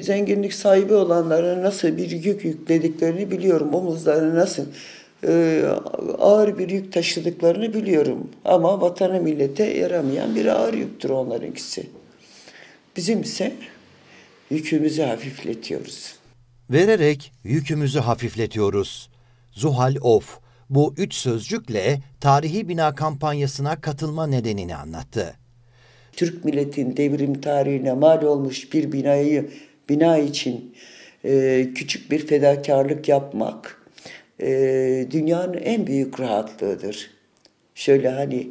zenginlik sahibi olanlara nasıl bir yük yüklediklerini biliyorum. Omuzlarına nasıl e, ağır bir yük taşıdıklarını biliyorum. Ama vatana millete yaramayan bir ağır yüktür onlarınkisi. Bizim ise yükümüzü hafifletiyoruz. Vererek yükümüzü hafifletiyoruz. Zuhal Of bu üç sözcükle tarihi bina kampanyasına katılma nedenini anlattı. Türk milletin devrim tarihine mal olmuş bir binayı bina için e, küçük bir fedakarlık yapmak e, dünyanın en büyük rahatlığıdır. Şöyle hani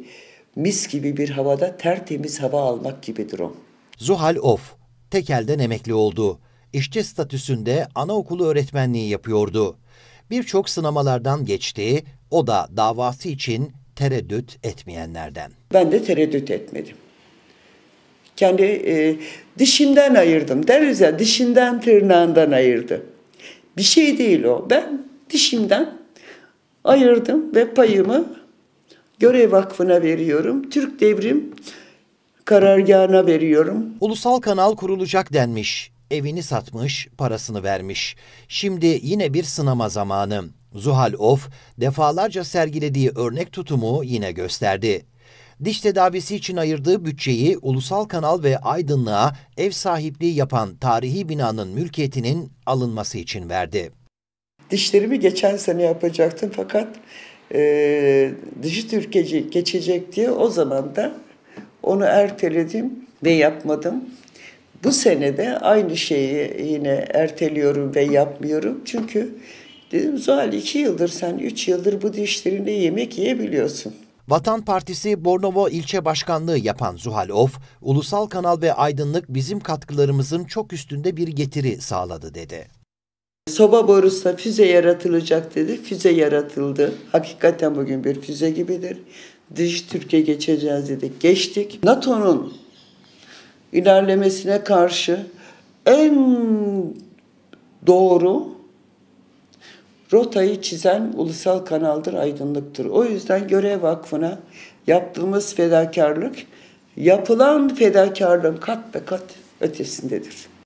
mis gibi bir havada tertemiz hava almak gibidir o. Zuhal Of, tekelden emekli oldu. İşçi statüsünde anaokulu öğretmenliği yapıyordu. Birçok sınamalardan geçti, o da davası için tereddüt etmeyenlerden. Ben de tereddüt etmedim. Yani e, dişimden ayırdım. Deriz ya dişinden tırnağından ayırdı. Bir şey değil o. Ben dişimden ayırdım ve payımı Görev Vakfı'na veriyorum. Türk Devrim karargahına veriyorum. Ulusal kanal kurulacak denmiş. Evini satmış, parasını vermiş. Şimdi yine bir sınama zamanı. Zuhal Of defalarca sergilediği örnek tutumu yine gösterdi diş tedavisi için ayırdığı bütçeyi Ulusal Kanal ve Aydınlığa ev sahipliği yapan tarihi binanın mülkiyetinin alınması için verdi. Dişlerimi geçen sene yapacaktım fakat e, dişi Türkiye geçecek diye o zaman da onu erteledim ve yapmadım. Bu sene de aynı şeyi yine erteliyorum ve yapmıyorum. Çünkü dedim Zuhal iki yıldır sen üç yıldır bu dişlerine yemek yiyebiliyorsun. Vatan Partisi Bornova ilçe başkanlığı yapan Zuhal Of, ulusal kanal ve aydınlık bizim katkılarımızın çok üstünde bir getiri sağladı dedi. Soba borusuna füze yaratılacak dedi. Füze yaratıldı. Hakikaten bugün bir füze gibidir. Dış Türkiye geçeceğiz dedik. Geçtik. NATO'nun ilerlemesine karşı en doğru rotayı çizen ulusal kanaldır, aydınlıktır. O yüzden Görev Vakfı'na yaptığımız fedakarlık yapılan fedakarlığın kat ve kat ötesindedir.